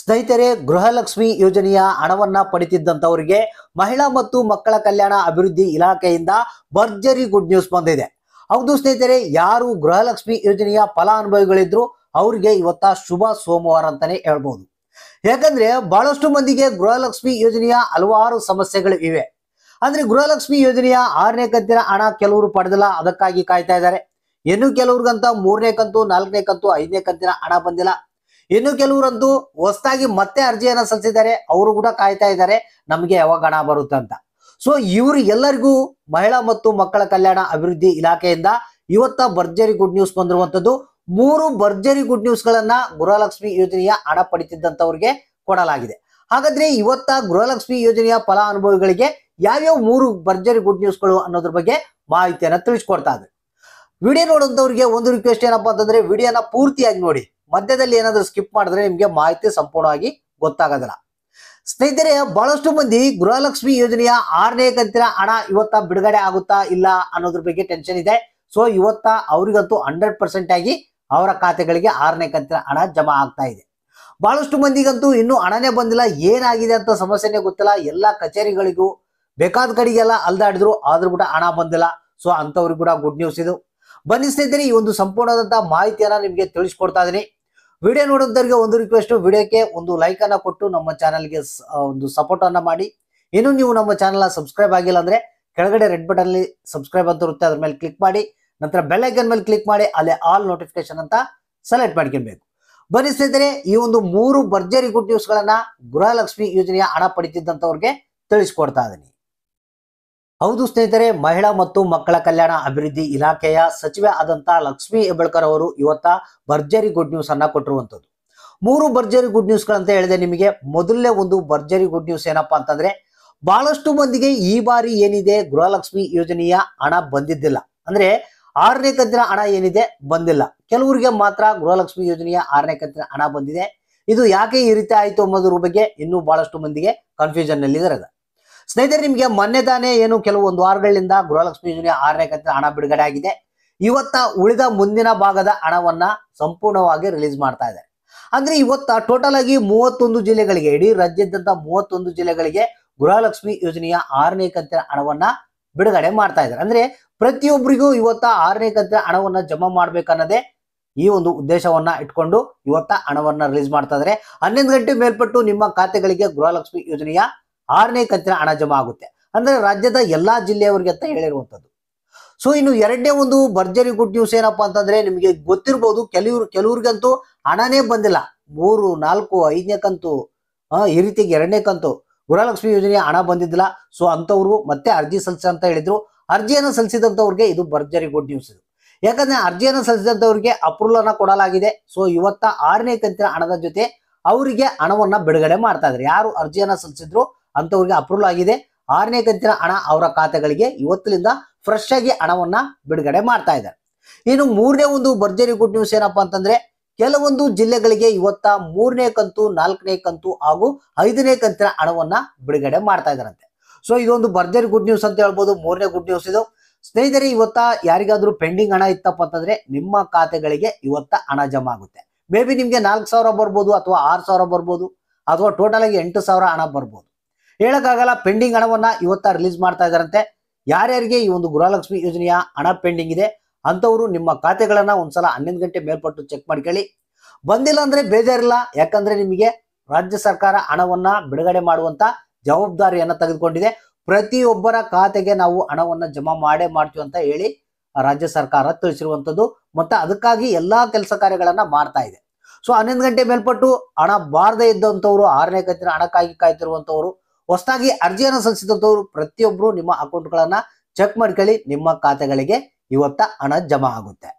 ಸ್ನೇಹಿತರೆ ಗೃಹಲಕ್ಷ್ಮಿ ಯೋಜನೆಯ ಹಣವನ್ನ ಪಡಿತಿದ್ದಂಥವರಿಗೆ ಮಹಿಳಾ ಮತ್ತು ಮಕ್ಕಳ ಕಲ್ಯಾಣ ಅಭಿವೃದ್ಧಿ ಇಲಾಖೆಯಿಂದ ಭರ್ಜರಿ ಗುಡ್ ನ್ಯೂಸ್ ಬಂದಿದೆ ಹೌದು ಸ್ನೇಹಿತರೆ ಯಾರು ಗೃಹಲಕ್ಷ್ಮಿ ಯೋಜನೆಯ ಫಲಾನುಭವಿಗಳಿದ್ರು ಅವರಿಗೆ ಇವತ್ತ ಶುಭ ಸೋಮವಾರ ಅಂತಾನೆ ಹೇಳ್ಬಹುದು ಯಾಕಂದ್ರೆ ಬಹಳಷ್ಟು ಮಂದಿಗೆ ಗೃಹಲಕ್ಷ್ಮಿ ಯೋಜನೆಯ ಹಲವಾರು ಸಮಸ್ಯೆಗಳು ಇವೆ ಅಂದ್ರೆ ಗೃಹಲಕ್ಷ್ಮಿ ಯೋಜನೆಯ ಆರನೇ ಕಂತಿನ ಹಣ ಕೆಲವರು ಪಡೆದಿಲ್ಲ ಅದಕ್ಕಾಗಿ ಕಾಯ್ತಾ ಇದ್ದಾರೆ ಇನ್ನು ಕೆಲವ್ರಿಗಂತ ಮೂರನೇ ಕಂತು ನಾಲ್ಕನೇ ಕಂತು ಐದನೇ ಕಂತಿನ ಹಣ ಬಂದಿಲ್ಲ ಇನ್ನು ಕೆಲವರಂತೂ ಹೊಸದಾಗಿ ಮತ್ತೆ ಅರ್ಜಿಯನ್ನ ಸಲ್ಲಿಸಿದ್ದಾರೆ ಅವರು ಕೂಡ ಕಾಯ್ತಾ ಇದ್ದಾರೆ ನಮಗೆ ಯಾವಾಗ ಹಣ ಬರುತ್ತೆ ಅಂತ ಸೊ ಇವರು ಎಲ್ಲರಿಗೂ ಮಹಿಳಾ ಮತ್ತು ಮಕ್ಕಳ ಕಲ್ಯಾಣ ಅಭಿವೃದ್ಧಿ ಇಲಾಖೆಯಿಂದ ಇವತ್ತ ಭರ್ಜರಿ ಗುಡ್ ನ್ಯೂಸ್ ಬಂದಿರುವಂತದ್ದು ಮೂರು ಭರ್ಜರಿ ಗುಡ್ ನ್ಯೂಸ್ ಗಳನ್ನ ಗೃಹಲಕ್ಷ್ಮಿ ಯೋಜನೆಯ ಹಣ ಪಡಿತಿದ್ದಂತವ್ರಿಗೆ ಕೊಡಲಾಗಿದೆ ಹಾಗಾದ್ರೆ ಇವತ್ತ ಗೃಹಲಕ್ಷ್ಮಿ ಯೋಜನೆಯ ಫಲಾನುಭವಿಗಳಿಗೆ ಯಾವ್ಯಾವ ಮೂರು ಭರ್ಜರಿ ಗುಡ್ ನ್ಯೂಸ್ ಗಳು ಅನ್ನೋದ್ರ ಬಗ್ಗೆ ಮಾಹಿತಿಯನ್ನ ತಿಳಿಸ್ಕೊಡ್ತಾ ಇದೆ ವಿಡಿಯೋ ನೋಡುವಂಥವ್ರಿಗೆ ಒಂದು ರಿಕ್ವೆಸ್ಟ್ ಏನಪ್ಪಾ ಅಂತಂದ್ರೆ ವಿಡಿಯೋನ ಪೂರ್ತಿಯಾಗಿ ನೋಡಿ ಮಧ್ಯದಲ್ಲಿ ಏನಾದ್ರು ಸ್ಕಿಪ್ ಮಾಡಿದ್ರೆ ನಿಮಗೆ ಮಾಹಿತಿ ಸಂಪೂರ್ಣವಾಗಿ ಗೊತ್ತಾಗೋದಿಲ್ಲ ಸ್ನೇಹಿತರೆ ಬಹಳಷ್ಟು ಮಂದಿ ಗೃಹಲಕ್ಷ್ಮಿ ಯೋಜನೆಯ ಆರನೇ ಕಂತಿನ ಹಣ ಇವತ್ತ ಬಿಡುಗಡೆ ಆಗುತ್ತಾ ಇಲ್ಲ ಅನ್ನೋದ್ರ ಬಗ್ಗೆ ಟೆನ್ಷನ್ ಇದೆ ಸೊ ಇವತ್ತ ಅವರಿಗಂತೂ ಹಂಡ್ರೆಡ್ ಪರ್ಸೆಂಟ್ ಆಗಿ ಅವರ ಖಾತೆಗಳಿಗೆ ಆರನೇ ಕಂತಿನ ಹಣ ಜಮಾ ಆಗ್ತಾ ಇದೆ ಬಹಳಷ್ಟು ಮಂದಿಗಂತೂ ಇನ್ನೂ ಹಣನೇ ಬಂದಿಲ್ಲ ಏನಾಗಿದೆ ಅಂತ ಸಮಸ್ಯೆನೇ ಗೊತ್ತಿಲ್ಲ ಎಲ್ಲ ಕಚೇರಿಗಳಿಗೂ ಬೇಕಾದ ಕಡೆಗೆಲ್ಲ ಅಲ್ದಾಡಿದ್ರು ಆದ್ರೂ ಕೂಡ ಹಣ ಬಂದಿಲ್ಲ ಸೊ ಅಂತವ್ರಿಗೂ ಕೂಡ ಗುಡ್ ನ್ಯೂಸ್ ಇದು ಬನ್ನಿ ಸ್ನೇಹಿತರೆ ಈ ಒಂದು ಸಂಪೂರ್ಣವಾದಂತಹ ಮಾಹಿತಿಯನ್ನ ನಿಮಗೆ ತಿಳಿಸ್ಕೊಡ್ತಾ ಇದೀನಿ ವಿಡಿಯೋ ನೋಡಿದವರಿಗೆ ಒಂದು ರಿಕ್ವೆಸ್ಟ್ ವಿಡಿಯೋಕ್ಕೆ ಒಂದು ಲೈಕ್ ಅನ್ನ ಕೊಟ್ಟು ನಮ್ಮ ಚಾನಲ್ಗೆ ಒಂದು ಸಪೋರ್ಟ್ ಅನ್ನ ಮಾಡಿ ಇನ್ನು ನೀವು ನಮ್ಮ ಚಾನಲ್ ಸಬ್ಸ್ಕ್ರೈಬ್ ಆಗಿಲ್ಲ ಅಂದ್ರೆ ಕೆಳಗಡೆ ರೆಡ್ ಬಟನ್ ಅಲ್ಲಿ ಸಬ್ಸ್ಕ್ರೈಬ್ ಅಂತ ಇರುತ್ತೆ ಅದ್ರ ಮೇಲೆ ಕ್ಲಿಕ್ ಮಾಡಿ ನಂತರ ಬೆಲ್ಲೈಕನ್ ಮೇಲೆ ಕ್ಲಿಕ್ ಮಾಡಿ ಅಲ್ಲಿ ಆಲ್ ನೋಟಿಫಿಕೇಶನ್ ಅಂತ ಸೆಲೆಕ್ಟ್ ಮಾಡ್ಕೊಬೇಕು ಬನ್ನಿ ಈ ಒಂದು ಮೂರು ಭರ್ಜರಿ ಗುಡ್ ನ್ಯೂಸ್ ಗಳನ್ನ ಗೃಹಲಕ್ಷ್ಮಿ ಯೋಜನೆಯ ಹಣ ಪಡಿತಿದ್ದಂತವ್ರಿಗೆ ತಿಳಿಸ್ಕೊಡ್ತಾ ಇದೀನಿ ಹೌದು ಸ್ನೇಹಿತರೆ ಮಹಿಳಾ ಮತ್ತು ಮಕ್ಕಳ ಕಲ್ಯಾಣ ಅಭಿವೃದ್ಧಿ ಇಲಾಖೆಯ ಸಚಿವೆ ಆದಂತಹ ಲಕ್ಷ್ಮೀ ಹೆಬ್ಬಳ್ಕರ್ ಅವರು ಇವತ್ತ ಭರ್ಜರಿ ಗುಡ್ ನ್ಯೂಸ್ ಅನ್ನ ಕೊಟ್ಟಿರುವಂತದ್ದು ಮೂರು ಭರ್ಜರಿ ಗುಡ್ ನ್ಯೂಸ್ ಗಳಂತ ಹೇಳಿದೆ ನಿಮಗೆ ಮೊದಲನೇ ಒಂದು ಭರ್ಜರಿ ಗುಡ್ ನ್ಯೂಸ್ ಏನಪ್ಪಾ ಅಂತಂದ್ರೆ ಬಹಳಷ್ಟು ಮಂದಿಗೆ ಈ ಬಾರಿ ಏನಿದೆ ಗೃಹಲಕ್ಷ್ಮಿ ಯೋಜನೆಯ ಹಣ ಬಂದಿದ್ದಿಲ್ಲ ಅಂದ್ರೆ ಆರನೇ ಕಂತಿನ ಹಣ ಏನಿದೆ ಬಂದಿಲ್ಲ ಕೆಲವರಿಗೆ ಮಾತ್ರ ಗೃಹಲಕ್ಷ್ಮಿ ಯೋಜನೆಯ ಆರನೇ ಕಂತಿನ ಹಣ ಬಂದಿದೆ ಇದು ಯಾಕೆ ಈ ರೀತಿ ಆಯಿತು ಅನ್ನೋದ್ರ ಬಗ್ಗೆ ಇನ್ನೂ ಬಹಳಷ್ಟು ಮಂದಿಗೆ ಕನ್ಫ್ಯೂಷನ್ ಅಲ್ಲಿ ಸ್ನೇಹಿತರೆ ನಿಮಗೆ ಮೊನ್ನೆ ತಾನೇ ಏನು ಕೆಲವು ಒಂದು ವಾರಗಳಿಂದ ಗೃಹಲಕ್ಷ್ಮಿ ಯೋಜನೆ ಆರನೇ ಕಂತಿನ ಹಣ ಬಿಡುಗಡೆ ಆಗಿದೆ ಇವತ್ತ ಉಳಿದ ಮುಂದಿನ ಭಾಗದ ಹಣವನ್ನ ಸಂಪೂರ್ಣವಾಗಿ ರಿಲೀಸ್ ಮಾಡ್ತಾ ಇದ್ದಾರೆ ಅಂದ್ರೆ ಇವತ್ತ ಟೋಟಲ್ ಆಗಿ ಮೂವತ್ತೊಂದು ಜಿಲ್ಲೆಗಳಿಗೆ ಇಡೀ ರಾಜ್ಯದಂತ ಮೂವತ್ತೊಂದು ಜಿಲ್ಲೆಗಳಿಗೆ ಗೃಹಲಕ್ಷ್ಮಿ ಯೋಜನೆಯ ಆರನೇ ಕಂತಿನ ಹಣವನ್ನ ಬಿಡುಗಡೆ ಮಾಡ್ತಾ ಇದ್ದಾರೆ ಅಂದ್ರೆ ಪ್ರತಿಯೊಬ್ಬರಿಗೂ ಇವತ್ತ ಆರನೇ ಕಂತಿನ ಹಣವನ್ನ ಜಮಾ ಮಾಡ್ಬೇಕನ್ನೋದೇ ಈ ಒಂದು ಉದ್ದೇಶವನ್ನ ಇಟ್ಕೊಂಡು ಇವತ್ತ ಹಣವನ್ನ ರಿಲೀಸ್ ಮಾಡ್ತಾ ಇದ್ದಾರೆ ಹನ್ನೊಂದು ಗಂಟೆ ಮೇಲ್ಪಟ್ಟು ನಿಮ್ಮ ಖಾತೆಗಳಿಗೆ ಗೃಹಲಕ್ಷ್ಮಿ ಯೋಜನೆಯ ಆರನೇ ಕಂತಿನ ಹಣ ಜಮಾ ಆಗುತ್ತೆ ಅಂದ್ರೆ ರಾಜ್ಯದ ಎಲ್ಲಾ ಜಿಲ್ಲೆಯವರಿಗೆ ಅಂತ ಹೇಳಿರುವಂತದ್ದು ಸೊ ಇನ್ನು ಎರಡನೇ ಒಂದು ಭರ್ಜರಿ ಗುಡ್ ನ್ಯೂಸ್ ಏನಪ್ಪಾ ಅಂತಂದ್ರೆ ನಿಮಗೆ ಗೊತ್ತಿರ್ಬೋದು ಕೆಲವ್ರು ಕೆಲವ್ರಿಗಂತೂ ಹಣನೇ ಬಂದಿಲ್ಲ ಮೂರು ನಾಲ್ಕು ಐದನೇ ಕಂತು ಈ ರೀತಿಗೆ ಎರಡನೇ ಕಂತು ಗೃಹಲಕ್ಷ್ಮಿ ಯೋಜನೆಯ ಹಣ ಬಂದಿದ್ದಿಲ್ಲ ಸೊ ಅಂತವ್ರು ಮತ್ತೆ ಅರ್ಜಿ ಸಲ್ಲಿಸ ಅಂತ ಹೇಳಿದ್ರು ಅರ್ಜಿಯನ್ನು ಸಲ್ಲಿಸಿದಂತವ್ರಿಗೆ ಇದು ಭರ್ಜರಿ ಗುಡ್ ನ್ಯೂಸ್ ಇದು ಯಾಕಂದ್ರೆ ಅರ್ಜಿಯನ್ನು ಸಲ್ಲಿಸಿದಂತವ್ರಿಗೆ ಅಪ್ರೂವಲ್ ಅನ್ನ ಕೊಡಲಾಗಿದೆ ಸೊ ಇವತ್ತ ಆರನೇ ಕಂತಿನ ಹಣದ ಜೊತೆ ಅವರಿಗೆ ಹಣವನ್ನ ಬಿಡುಗಡೆ ಮಾಡ್ತಾ ಇದ್ದಾರೆ ಯಾರು ಅರ್ಜಿಯನ್ನ ಸಲ್ಲಿಸಿದ್ರು ಅಂತವ್ರಿಗೆ ಅಪ್ರೂವಲ್ ಆಗಿದೆ ಆರನೇ ಕಂತಿನ ಹಣ ಅವರ ಖಾತೆಗಳಿಗೆ ಇವತ್ತಿನಿಂದ ಫ್ರೆಶ್ ಆಗಿ ಹಣವನ್ನ ಬಿಡುಗಡೆ ಮಾಡ್ತಾ ಇದ್ದಾರೆ ಇನ್ನು ಮೂರನೇ ಒಂದು ಭರ್ಜರಿ ಗುಡ್ ನ್ಯೂಸ್ ಏನಪ್ಪಾ ಅಂತಂದ್ರೆ ಕೆಲವೊಂದು ಜಿಲ್ಲೆಗಳಿಗೆ ಇವತ್ತ ಮೂರನೇ ಕಂತು ನಾಲ್ಕನೇ ಕಂತು ಹಾಗೂ ಐದನೇ ಕಂತಿನ ಹಣವನ್ನ ಬಿಡುಗಡೆ ಮಾಡ್ತಾ ಇದ್ದಾರಂತೆ ಸೊ ಇದೊಂದು ಭರ್ಜರಿ ಗುಡ್ ನ್ಯೂಸ್ ಅಂತ ಹೇಳ್ಬೋದು ಮೂರನೇ ಗುಡ್ ನ್ಯೂಸ್ ಇದು ಸ್ನೇಹಿತರೆ ಇವತ್ತ ಯಾರಿಗಾದ್ರೂ ಪೆಂಡಿಂಗ್ ಹಣ ಇತ್ತಪ್ಪ ಅಂತಂದ್ರೆ ನಿಮ್ಮ ಖಾತೆಗಳಿಗೆ ಇವತ್ತ ಹಣ ಜಮಾ ಆಗುತ್ತೆ ಮೇ ಬಿ ನಿಮ್ಗೆ ನಾಲ್ಕು ಸಾವಿರ ಬರ್ಬೋದು ಅಥವಾ ಆರು ಸಾವಿರ ಬರ್ಬೋದು ಅಥವಾ ಟೋಟಲ್ ಆಗಿ ಎಂಟು ಸಾವಿರ ಹಣ ಬರ್ಬೋದು ಹೇಳಕ್ಕಾಗಲ್ಲ ಪೆಂಡಿಂಗ್ ಹಣವನ್ನ ಇವತ್ತ ರಿಲೀಸ್ ಮಾಡ್ತಾ ಇದಾರಂತೆ ಯಾರ್ಯಾರಿಗೆ ಈ ಒಂದು ಗೃಹಲಕ್ಷ್ಮಿ ಯೋಜನೆಯ ಹಣ ಪೆಂಡಿಂಗ್ ಇದೆ ಅಂತವರು ನಿಮ್ಮ ಖಾತೆಗಳನ್ನ ಒಂದ್ಸಲ ಹನ್ನೊಂದು ಗಂಟೆ ಮೇಲ್ಪಟ್ಟು ಚೆಕ್ ಮಾಡ್ಕೊಳ್ಳಿ ಬಂದಿಲ್ಲ ಅಂದ್ರೆ ಬೇಜಾರಿಲ್ಲ ಯಾಕಂದ್ರೆ ನಿಮಗೆ ರಾಜ್ಯ ಸರ್ಕಾರ ಹಣವನ್ನ ಬಿಡುಗಡೆ ಮಾಡುವಂತ ಜವಾಬ್ದಾರಿಯನ್ನ ತೆಗೆದುಕೊಂಡಿದೆ ಪ್ರತಿಯೊಬ್ಬರ ಖಾತೆಗೆ ನಾವು ಹಣವನ್ನ ಜಮಾ ಮಾಡೇ ಮಾಡ್ತೀವಿ ಅಂತ ಹೇಳಿ ರಾಜ್ಯ ಸರ್ಕಾರ ತಿಳಿಸಿರುವಂತದ್ದು ಮತ್ತೆ ಅದಕ್ಕಾಗಿ ಎಲ್ಲಾ ಕೆಲಸ ಕಾರ್ಯಗಳನ್ನ ಮಾಡ್ತಾ ಇದೆ ಸೊ ಹನ್ನೊಂದು ಗಂಟೆ ಮೇಲ್ಪಟ್ಟು ಹಣ ಬಾರದೇ ಇದ್ದಂಥವ್ರು ಆರನೇ ಕತ್ತಿನ ಹಣಕ್ಕಾಗಿ ಕಾಯ್ತಿರುವಂತವರು ಹೊಸದಾಗಿ ಅರ್ಜಿಯನ್ನು ಸಲ್ಲಿಸಿದಂಥವ್ರು ಪ್ರತಿಯೊಬ್ಬರು ನಿಮ್ಮ ಅಕೌಂಟ್ಗಳನ್ನು ಚೆಕ್ ಮಾಡ್ಕೊಳ್ಳಿ ನಿಮ್ಮ ಖಾತೆಗಳಿಗೆ ಇವತ್ತ ಹಣ ಜಮಾ ಆಗುತ್ತೆ